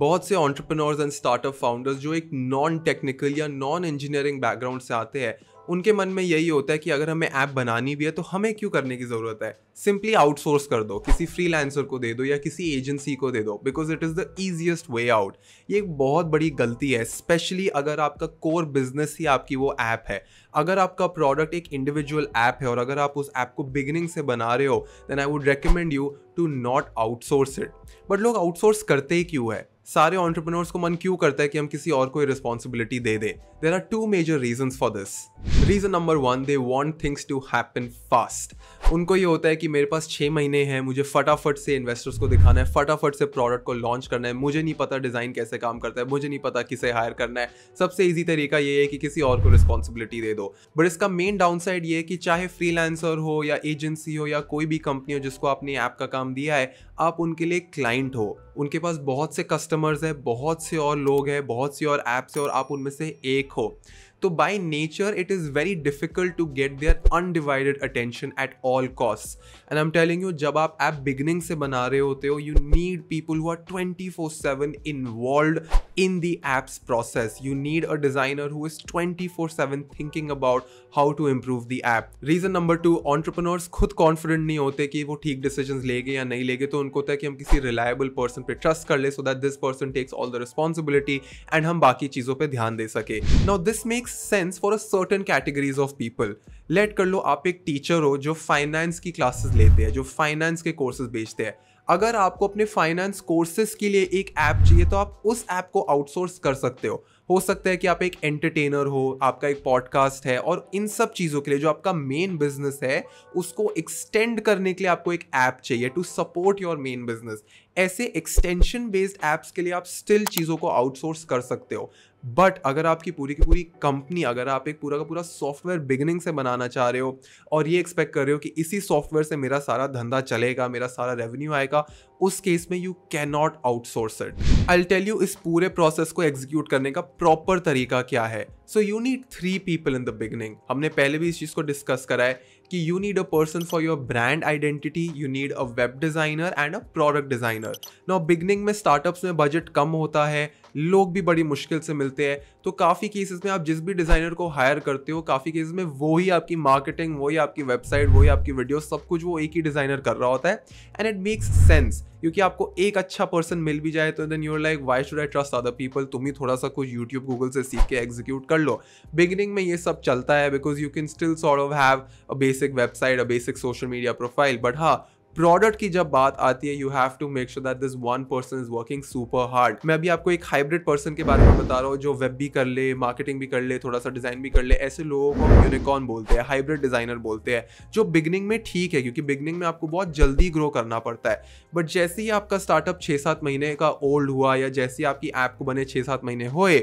बहुत से entrepreneurs and startup founders जो एक नॉन टेक्निकल या नॉन इंजीनियरिंग बैकग्राउंड से आते हैं उनके मन में यही होता है कि अगर हमें ऐप बनानी भी है तो हमें क्यों करने की ज़रूरत है सिंपली आउटसोर्स कर दो किसी फ्रीलांसर को दे दो या किसी एजेंसी को दे दो because it is the easiest way out ये एक बहुत बड़ी गलती है स्पेशली अगर आपका कोर बिजनेस ही आपकी वो ऐप है अगर आपका प्रोडक्ट एक इंडिविजुअल ऐप है और अगर आप उस ऐप को बिगिनिंग से बना रहे हो then I would recommend you to not outsource it but लोग आउटसोर्स करते ही क्यों है सारे ऑन्टरप्रनोर्स को मन क्यों करता है कि हम किसी और को रिस्पॉन्सिबिलिटी दे दें there are two major reason for this reason number one they want things to happen fast उनको ये होता है कि मेरे पास छः महीने हैं मुझे फटाफट से इन्वेस्टर्स को दिखाना है फटाफट से प्रोडक्ट को लॉन्च करना है मुझे नहीं पता डिज़ाइन कैसे काम करता है मुझे नहीं पता किसे हायर करना है सबसे ईजी तरीका ये है कि किसी और को रिस्पॉन्सिबिलिटी दे दो बट इसका मेन डाउन साइड ये है कि चाहे फ्रीलांसर हो या एजेंसी हो या कोई भी कंपनी हो जिसको आपने ऐप का काम दिया है आप उनके लिए क्लाइंट हो उनके पास बहुत से कस्टमर्स हैं बहुत से और लोग हैं बहुत से और ऐप्स हैं और आप उनमें से एक हो तो by nature it is very difficult to get their undivided attention at all cost and I am telling you जब आप ऐप बिगनिंग से बना रहे होते हो you need people who are twenty four seven involve in the app's process you need a designer who is twenty four seven thinking about how to improve the app reason number two entrepreneurs खुद confident नहीं होते कि वो ठीक decision गए या नहीं गए तो उनको होता है कि हम किसी रिलायबल पर्सन पे ट्रस्ट कर ले so that this person takes all the responsibility and हम बाकी चीज़ों पर ध्यान दे सके now this makes makes sense for a certain categories of people late कर लो आप एक टीचर हो जो फाइनेंस की क्लासेस लेते हैं जो फाइनेंस के कोर्सेज बेचते हैं अगर आपको अपने फाइनेंस कोर्सेज के लिए एक ऐप चाहिए तो आप उस ऐप को आउटसोर्स कर सकते हो हो सकता है कि आप एक एंटरटेनर हो आपका एक पॉडकास्ट है और इन सब चीज़ों के लिए जो आपका मेन बिजनेस है उसको एक्सटेंड करने के लिए आपको एक ऐप चाहिए to support your main business ऐसे एक्सटेंशन बेस्ड ऐप्स के लिए आप स्टिल चीज़ों को आउटसोर्स कर सकते हो बट अगर आपकी पूरी की पूरी कंपनी अगर आप एक पूरा का पूरा सॉफ्टवेयर बिगनिंग से बनाना चाह रहे हो और ये एक्सपेक्ट कर रहे हो कि इसी सॉफ्टवेयर से मेरा सारा धंधा चलेगा मेरा सारा रेवेन्यू आएगा उस केस में you can not outsource it I tell you इस पूरे प्रोसेस को एग्जीक्यूट करने का प्रॉपर तरीका क्या है so you need three people in the beginning हमने पहले भी इस चीज़ को डिस्कस करा है कि you need a person for your brand identity you need a web designer and a product designer now beginning में स्टार्टअप्स में बजट कम होता है लोग भी बड़ी मुश्किल से मिलते हैं तो काफ़ी केसेस में आप जिस भी डिज़ाइनर को हायर करते हो काफ़ी केसेस में वो ही आपकी मार्केटिंग वही आपकी वेबसाइट वही आपकी वीडियो सब कुछ वो एक ही डिज़ाइनर कर रहा होता है एंड इट मेक्स सेंस क्योंकि आपको एक अच्छा पर्सन मिल भी जाए तो then you're like why should I trust other people तुम ही थोड़ा सा कुछ यूट्यूब गूगल से सीख के एग्जीक्यूट कर लो बिगिनिंग में ये सब चलता है because you can still sort of have a basic website a basic social media profile but हाँ प्रोडक्ट की जब बात आती है you have to make sure that this one person is working super hard मैं अभी आपको एक हाइब्रिड पर्सन के बारे में बता रहा हूँ जो वेब भी कर ले मार्केटिंग भी कर ले थोड़ा सा डिजाइन भी कर ले ऐसे लोगों को यूनिकॉर्न बोलते हैं हाइब्रिड डिजाइनर बोलते हैं जो बिगनिंग में ठीक है क्योंकि बिगनिंग में आपको बहुत जल्दी ग्रो करना पड़ता है बट जैसे ही आपका स्टार्टअप छः सात महीने का ओल्ड हुआ या जैसे ही आपकी ऐप को बने छः सात महीने हुए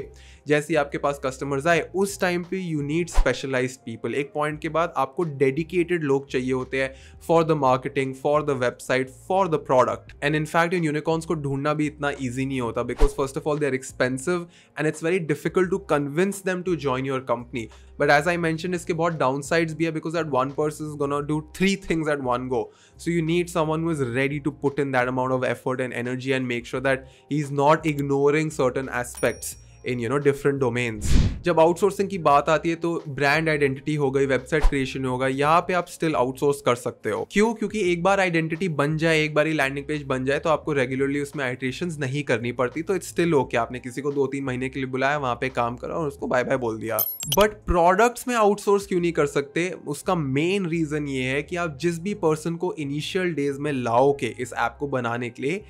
जैसे आपके पास कस्टमर्स आए उस टाइम पे यू नीड स्पेशलाइज पीपल एक पॉइंट के बाद आपको डेडिकेटेड लोग चाहिए होते हैं for the marketing for the website for the product and in fact in unicorns को ढूंढना भी इतना easy because first of all they're expensive and it's very difficult to convince them to join your company but as I mentioned इसके बहुत downsides भी because that one person is gonna do three things at one go so you need someone who is ready to put in that amount of effort and energy and make sure that he's not ignoring certain aspects in you know different domains जब outsourcing की बात आती है तो brand identity हो गई website creation होगा यहाँ पे आप स्टिल आउटसोर्स कर सकते हो क्यों क्योंकि एक बार आइडेंटिटी बन जाए एक बार ही लैंडिंग पेज बन जाए तो आपको रेगुलरली उसमें आइट्रेशन नहीं करनी पड़ती तो इट्स स्टिल ओके आपने किसी को दो तीन महीने के लिए बुलाया वहाँ पे काम करा और उसको बाय बाय बोल दिया बट प्रोडक्ट्स में आउटसोर्स क्यों नहीं कर सकते उसका मेन रीजन ये है कि आप जिस भी पर्सन को इनिशियल डेज में लाओगे इस ऐप को बनाने के लिए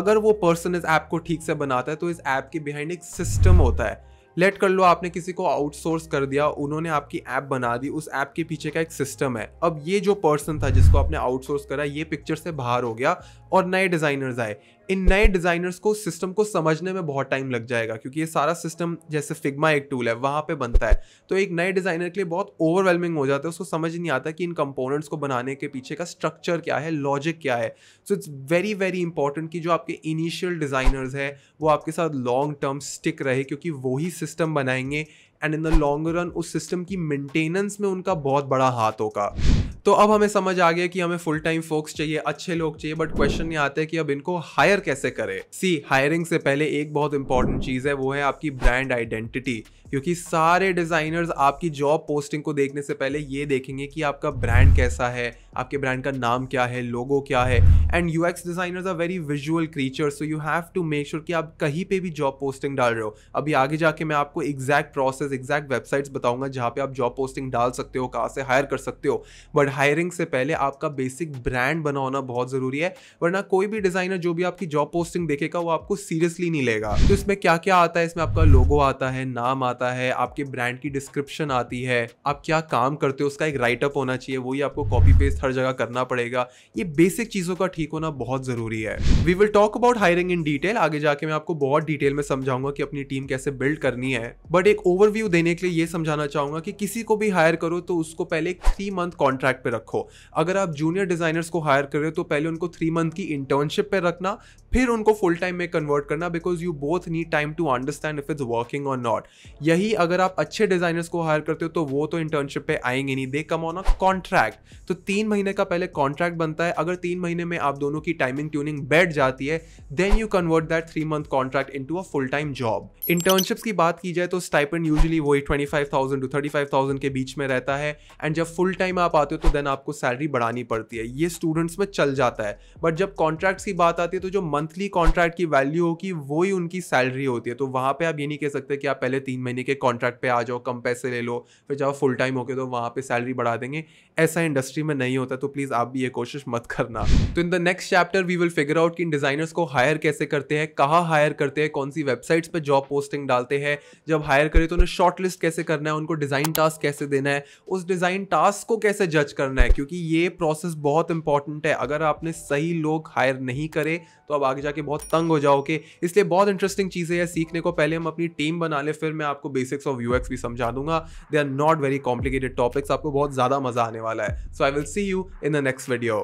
अगर वो पर्सन इस ऐप को ठीक से बनाता है तो इस ऐप के बिहाइंड एक सिस्टम होता है लेट कर लो आपने किसी को आउटसोर्स कर दिया उन्होंने आपकी ऐप बना दी उस ऐप के पीछे का एक सिस्टम है अब ये जो पर्सन था जिसको आपने आउटसोर्स करा ये पिक्चर से बाहर हो गया और नए डिज़ाइनर्स आए इन नए डिज़ाइनर्स को सिस्टम को समझने में बहुत टाइम लग जाएगा क्योंकि ये सारा सिस्टम जैसे फिग्मा एक टूल है वहाँ पे बनता है तो एक नए डिज़ाइनर के लिए बहुत ओवरवेलमिंग हो जाता है उसको समझ नहीं आता कि इन कंपोनेंट्स को बनाने के पीछे का स्ट्रक्चर क्या है लॉजिक क्या है so it's very very important कि जो आपके इनिशियल डिज़ाइनर्स है वो आपके साथ लॉन्ग टर्म स्टिक रहे क्योंकि वही सिस्टम बनाएंगे and in the long run उस सिस्टम की मेंटेनेंस में उनका बहुत बड़ा हाथ होगा तो अब हमें समझ आ गया कि हमें फुल टाइम फोक्स चाहिए अच्छे लोग चाहिए बट क्वेश्चन ये आता है कि अब इनको हायर कैसे करें सी हायरिंग से पहले एक बहुत इंपॉर्टेंट चीज़ है वो है आपकी ब्रांड आइडेंटिटी क्योंकि सारे डिज़ाइनर्स आपकी जॉब पोस्टिंग को देखने से पहले ये देखेंगे कि आपका ब्रांड कैसा है आपके ब्रांड का नाम क्या है लोगो क्या है and U X designers are very visual creature so you have to make sure कि आप कहीं पे भी जॉब पोस्टिंग डाल रहे हो अभी आगे जाके मैं आपको एग्जैक्ट प्रोसेस एग्जैक्ट वेबसाइट्स बताऊंगा जहाँ पे आप जॉब पोस्टिंग डाल सकते हो कहाँ से हायर कर सकते हो बट हायरिंग से पहले आपका बेसिक ब्रांड बना होना बहुत ज़रूरी है वरना कोई भी डिज़ाइनर जो भी आपकी जॉब पोस्टिंग देखेगा वो आपको सीरियसली नहीं लेगा तो इसमें क्या क्या आता है इसमें आपका लोगो आता है नाम आता आता है आपके ब्रांड की डिस्क्रिप्शन आती है आप क्या काम करते हो उसका एक राइटअप होना चाहिए वही आपको कॉपी पेस्ट हर जगह करना पड़ेगा ये बेसिक चीज़ों का ठीक होना बहुत ज़रूरी है we will talk about hiring in detail आगे जाके मैं आपको बहुत डिटेल में समझाऊंगा कि अपनी टीम कैसे बिल्ड करनी है बट एक ओवरव्यू देने के लिए ये समझाना चाहूंगा कि किसी को भी हायर करो तो उसको पहले एक थ्री मंथ कॉन्ट्रैक्ट पे रखो अगर आप जूनियर डिज़ाइनर्स को हायर कर रहे हो तो पहले उनको थ्री मंथ की इंटर्नशिप पे रखना फिर उनको फुल टाइम में कन्वर्ट करना because you both need time to understand if it's working और नॉट यही अगर आप अच्छे डिजाइनर्स को हायर करते हो तो वो तो इंटर्नशिप पे आएंगे नहीं दे कम ऑन अ कॉन्ट्रैक्ट तो तीन महीने का पहले कॉन्ट्रैक्ट बनता है अगर तीन महीने में आप दोनों की टाइमिंग ट्यूनिंग बैठ जाती है then you convert that three month contract into a full time job internships की बात की जाए तो स्टाइपन यूजली वही twenty five thousand to thirty five thousand के बीच में रहता है एंड जब फुल टाइम आप आते हो तो देन आपको सैलरी बढ़ानी पड़ती है ये स्टूडेंट्स में चल जाता है बट जब कॉन्ट्रैक्ट्स की बात आती है तो जो मंथ मंथली कॉन्ट्रैक्ट की वैल्यू होगी वो ही उनकी सैलरी होती है तो वहाँ पे आप ये नहीं कह सकते कि आप पहले तीन महीने के कॉन्ट्रैक्ट पे आ जाओ कम पैसे ले लो फिर जब फुल टाइम होके तो वहाँ पे सैलरी बढ़ा देंगे ऐसा इंडस्ट्री में नहीं होता तो प्लीज़ आप भी ये कोशिश मत करना तो in the next chapter we will figure out कि इन डिज़ाइनर्स को हायर कैसे करते हैं कहाँ हायर करते हैं कौन सी वेबसाइट्स पर जॉब पोस्टिंग डालते हैं जब हायर करें तो उन्हें शॉर्ट लिस्ट कैसे करना है उनको डिज़ाइन टास्क कैसे देना है उस डिज़ाइन टास्क को कैसे जज करना है क्योंकि ये प्रोसेस बहुत इंपॉर्टेंट है अगर आपने सही लोग हायर नहीं करे तो अब आगे जाके बहुत तंग हो जाओगे इसलिए बहुत इंटरेस्टिंग चीज़ें हैं सीखने को पहले हम अपनी टीम बना लें फिर मैं आपको बेसिक्स ऑफ यू भी समझा दूंगा they are not very complicated topics आपको बहुत ज़्यादा मजा आने वाला है so I will see you in the next video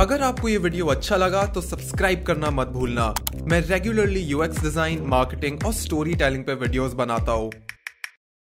अगर आपको ये वीडियो अच्छा लगा तो सब्सक्राइब करना मत भूलना मैं रेगुलरली यूएक्स डिजाइन मार्केटिंग और स्टोरी टेलिंग पे वीडियोस बनाता हूँ